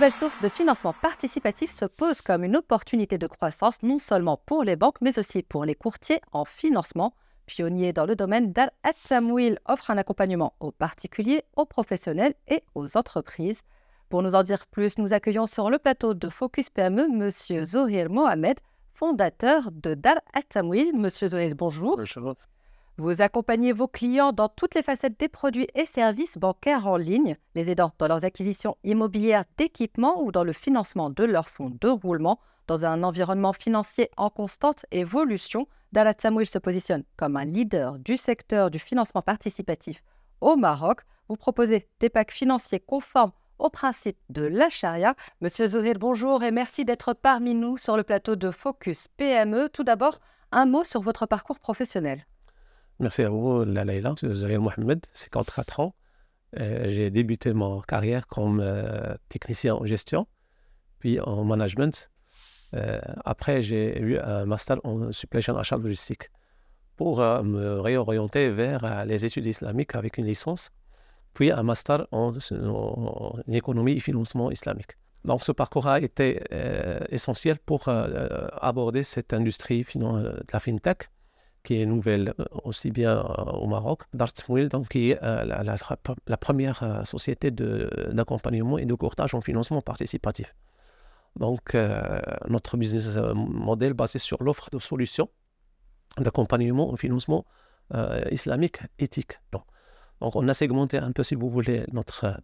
nouvelle source de financement participatif se pose comme une opportunité de croissance non seulement pour les banques, mais aussi pour les courtiers en financement. Pionnier dans le domaine, at Samouil offre un accompagnement aux particuliers, aux professionnels et aux entreprises. Pour nous en dire plus, nous accueillons sur le plateau de Focus PME M. E, Zohir Mohamed, fondateur de Dar At-Samouil. Monsieur Zohir, bonjour. Bonjour. Vous accompagnez vos clients dans toutes les facettes des produits et services bancaires en ligne, les aidant dans leurs acquisitions immobilières d'équipements ou dans le financement de leurs fonds de roulement dans un environnement financier en constante évolution. Dalat Samouil se positionne comme un leader du secteur du financement participatif au Maroc. Vous proposez des packs financiers conformes aux principes de la charia. Monsieur Zouhir, bonjour et merci d'être parmi nous sur le plateau de Focus PME. Tout d'abord, un mot sur votre parcours professionnel. Merci à vous, la suis Zahir Mohamed, 54 ans. Euh, j'ai débuté ma carrière comme euh, technicien en gestion, puis en management. Euh, après, j'ai eu un master en supply chain achat logistique pour me réorienter vers les études islamiques avec une licence, puis un master en, en, économie et financement islamique. Donc, ce parcours a été essentiel pour aborder cette industrie de la fintech qui est nouvelle euh, aussi bien euh, au Maroc, Dartsmouil, donc qui est euh, la, première société d'accompagnement et de courtage en financement participatif. Donc, notre business model basé sur l'offre de solutions d'accompagnement en financement islamique éthique. Donc, on a segmenté un peu, si vous voulez, notre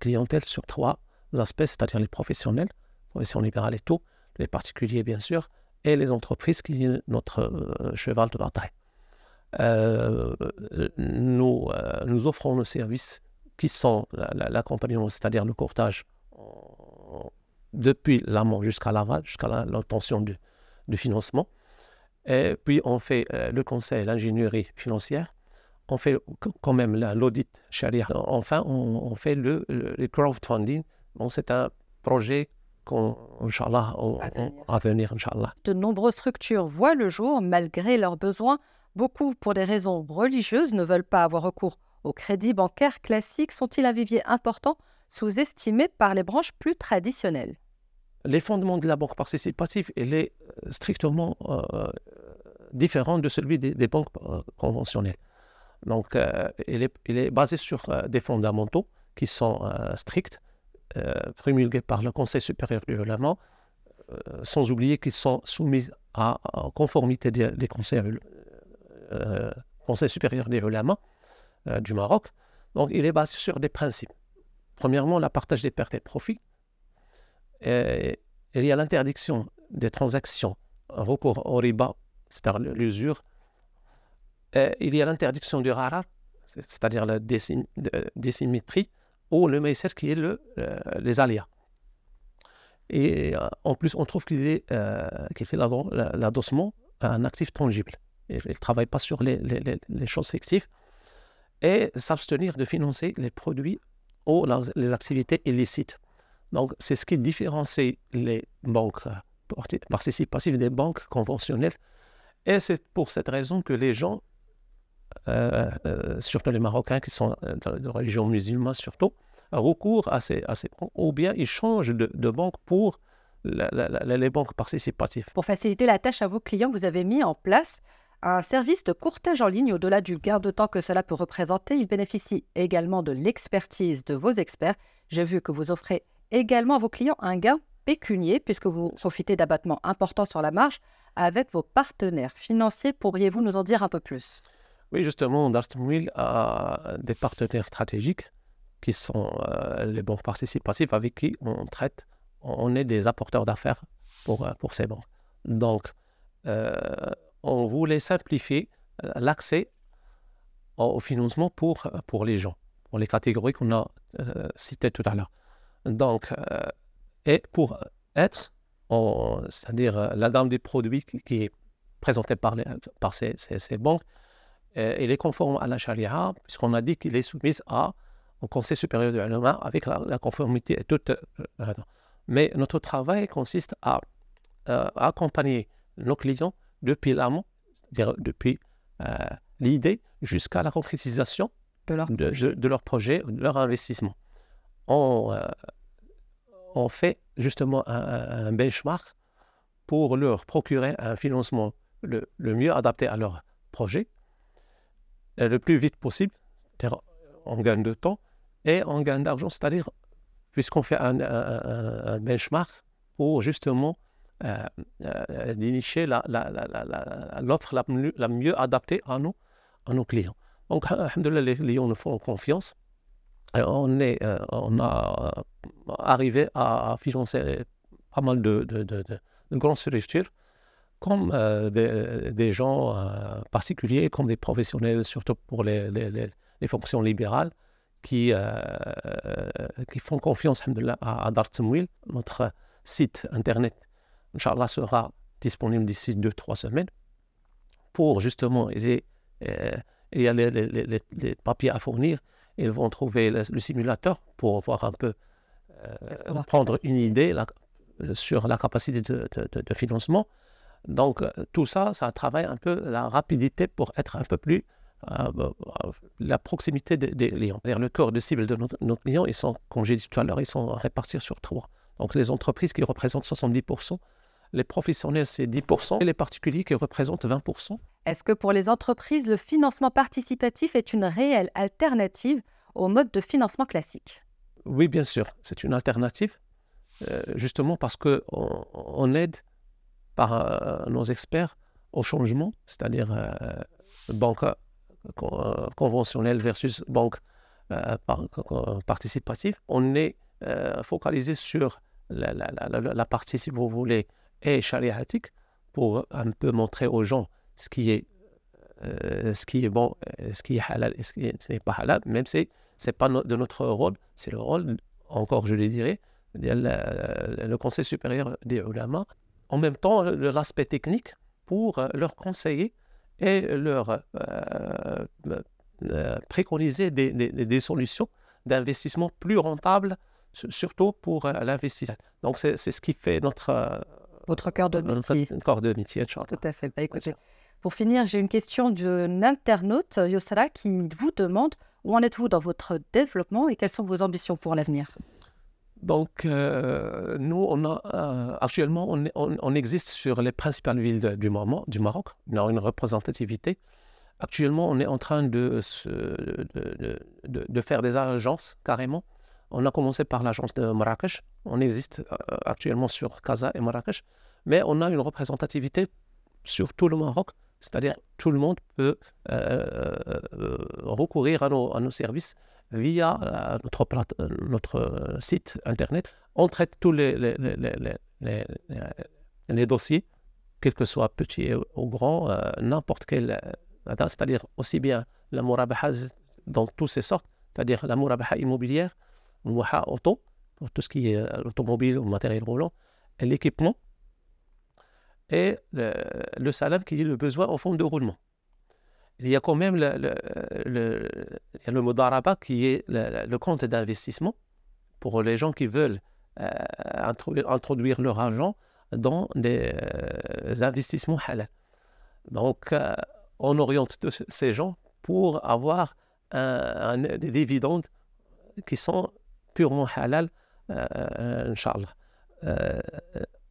clientèle sur trois aspects, c'est-à-dire les professionnels, professions libérales et tout, les particuliers, bien sûr, et les entreprises qui sont notre euh, cheval de bataille. Euh, nous, euh, nous offrons nos services qui sont l'accompagnement, c'est-à-dire le courtage depuis l'amont jusqu'à l'aval, jusqu'à l'obtention du, financement. Et puis on fait le conseil, l'ingénierie financière. On fait quand même l'audit charia. Enfin, on, fait le, crowdfunding. Bon, c'est un projet Inch'Allah, à venir, Inch'Allah. De nombreuses structures voient le jour malgré leurs besoins. Beaucoup, pour des raisons religieuses, ne veulent pas avoir recours au crédit bancaire classique. Sont-ils un vivier important, sous-estimé par les branches plus traditionnelles Les fondements de la banque participative, il est euh, strictement euh, différent de celui des, banques euh, conventionnelles. Donc, il, est, il, est, basé sur des fondamentaux qui sont stricts euh, promulgués par le Conseil supérieur du Ulama, euh, sans oublier qu'ils sont soumis à, conformité des, conseils, euh, conseils, supérieurs euh, du Maroc. Donc, il est basé sur des principes. Premièrement, la partage des pertes et des profits. Et, il y a l'interdiction des transactions, recours au riba, c'est-à-dire l'usure. il y a l'interdiction du rara, c'est-à-dire la désymétrie ou le Maïsir qui est le, euh, les aléas. Et euh, en plus, on trouve qu'il est euh, fait l'adossement à un actif tangible. Il ne travaille pas sur les, les, les choses fictives et s'abstenir de financer les produits ou les activités illicites. Donc, c'est ce qui différencie les banques participatives des banques conventionnelles. Et c'est pour cette raison que les gens euh, euh, surtout les Marocains qui sont euh, de religion musulmane surtout, recours à ces, à ces ou bien ils changent de, banque pour les banques participatives. Pour faciliter la tâche à vos clients, vous avez mis en place un service de courtage en ligne au-delà du gain de temps que cela peut représenter. Il bénéficie également de l'expertise de vos experts. J'ai vu que vous offrez également à vos clients un gain pécunier puisque vous profitez d'abattements importants sur la marge avec vos partenaires financiers. Pourriez-vous nous en dire un peu plus oui, justement, Dartmouille a des partenaires stratégiques qui sont euh, les banques participatives avec qui on traite, on est des apporteurs d'affaires pour, euh, pour ces banques. Donc, euh, on voulait simplifier l'accès au financement pour, pour les gens, pour les catégories qu'on a citées tout à l'heure. Donc, et pour être, c'est-à-dire la gamme des produits qui, est présentée par, les, par ces, ces banques, euh, il est conforme à la charia, puisqu'on a dit qu'il est soumis à, au Conseil supérieur de l'Allemagne avec la, conformité et toute. Euh, euh, mais notre travail consiste à, accompagner nos clients depuis l'amont, depuis l'idée jusqu'à la concrétisation de leur, de, projet. De, leur projet, leur investissement. On, fait justement un, benchmark pour leur procurer un financement le mieux adapté à leur projet euh, le plus vite possible, on gagne de temps et on gagne d'argent, c'est-à-dire puisqu'on fait un, benchmark pour justement euh, euh dénicher l'offre la, mieux adaptée à nos, à nos clients. Donc, les clients nous font confiance. on, est, euh, on a arrivé à financer pas mal de, de grandes structures comme euh, euh, des, gens euh, particuliers, comme des professionnels, surtout pour les, fonctions libérales, qui, qui font confiance à, à Notre site internet, Inch'Allah, sera disponible d'ici deux, trois semaines pour justement il y a les, papiers à fournir. Ils vont trouver le, simulateur pour voir un peu, prendre une idée sur la capacité de financement. Donc, euh, tout ça, ça travaille un peu la rapidité pour être un peu plus euh, euh, la proximité des, C'est-à-dire le corps de cible de nos, clients, ils sont, comme tout à l'heure, ils sont répartis sur trois. Donc, les entreprises qui représentent 70%, les professionnels, c'est 10%, et les particuliers qui représentent 20%. Est-ce que pour les entreprises, le financement participatif est une réelle alternative au mode de financement classique Oui, bien sûr, c'est une alternative, justement parce qu'on on aide par euh, nos experts au changement, c'est-à-dire euh, banque euh, conventionnelle versus banque participative. On est focalisé sur la, partie, si vous voulez, et chariatique pour un peu montrer aux gens ce qui est, ce qui est bon, ce qui est halal ce qui n'est pas halal, même si ce n'est pas de notre rôle, c'est le rôle, encore je le dirais, le, Conseil supérieur des ulama en même temps l'aspect technique pour euh, leur conseiller et leur euh, euh, préconiser des, solutions d'investissement plus rentables, surtout pour l'investissement. Donc, c'est ce qui fait notre... Votre cœur de métier. de métier, Tout à fait. Bah, pour finir, j'ai une question d'un internaute, Yosara, qui vous demande où en êtes-vous dans votre développement et quelles sont vos ambitions pour l'avenir donc, euh, nous, on a, euh, actuellement, on, existe sur les principales villes du, Maroc. On a une représentativité. Actuellement, on est en train de, faire des agences carrément. On a commencé par l'agence de Marrakech. On existe euh, actuellement sur Casa et Marrakech. Mais on a une représentativité sur tout le Maroc. C'est-à-dire, tout le monde peut recourir à nos, services via euh, notre, euh, notre euh, site Internet. On traite tous les, les, dossiers, quel que soit petit ou grand, n'importe quel c'est-à-dire aussi bien la murabaha dans toutes ses sortes, c'est-à-dire la murabaha immobilière, mourabaha auto, pour tout ce qui est automobile ou matériel roulant, et l'équipement, et le, le salam qui est le besoin au fond de roulement il y a quand même le, le, qui est le, compte d'investissement pour les gens qui veulent euh, introduire, leur argent dans des euh, investissements halal. Donc, euh, on oriente tous ces gens pour avoir des dividendes qui sont purement halal, Inch'Allah.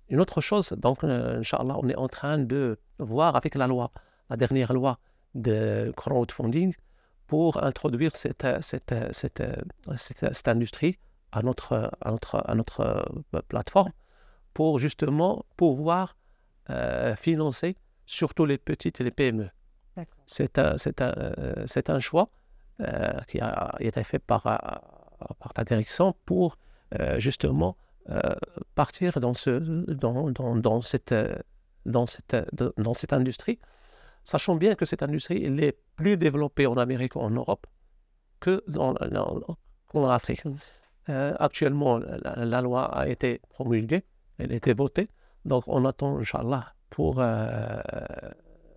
une autre chose, donc, Inch'Allah, on est en train de voir avec la loi, la dernière loi de crowdfunding pour introduire cette, cette, cette, cette industrie à notre, à notre, à notre euh, plateforme pour justement pouvoir euh, financer surtout les petites et les PME. C'est un, un, euh, un, choix qui a, été fait par, par la direction pour justement partir dans, ce, dans, dans, dans cette, dans, cette, dans cette industrie Sachant bien que cette industrie elle est plus développée en Amérique, ou en Europe, que dans, qu'en Afrique. Hum. Euh, actuellement, la, loi a été promulguée, elle a été votée. Donc, on attend, Inch'Allah, pour euh,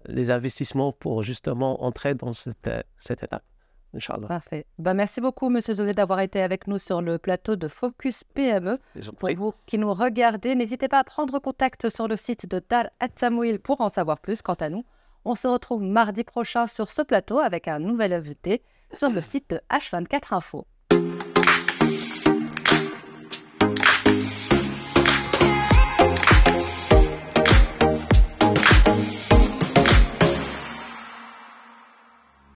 les investissements pour justement entrer dans cette, étape. Inch'Allah. Parfait. Ben, merci beaucoup, M. Zoné, d'avoir été avec nous sur le plateau de Focus PME. Pour vous qui nous regardez, n'hésitez pas à prendre contact sur le site de Dar Samouil pour en savoir plus. Quant à nous, on se retrouve mardi prochain sur ce plateau avec un nouvel invité sur le site H24 Info.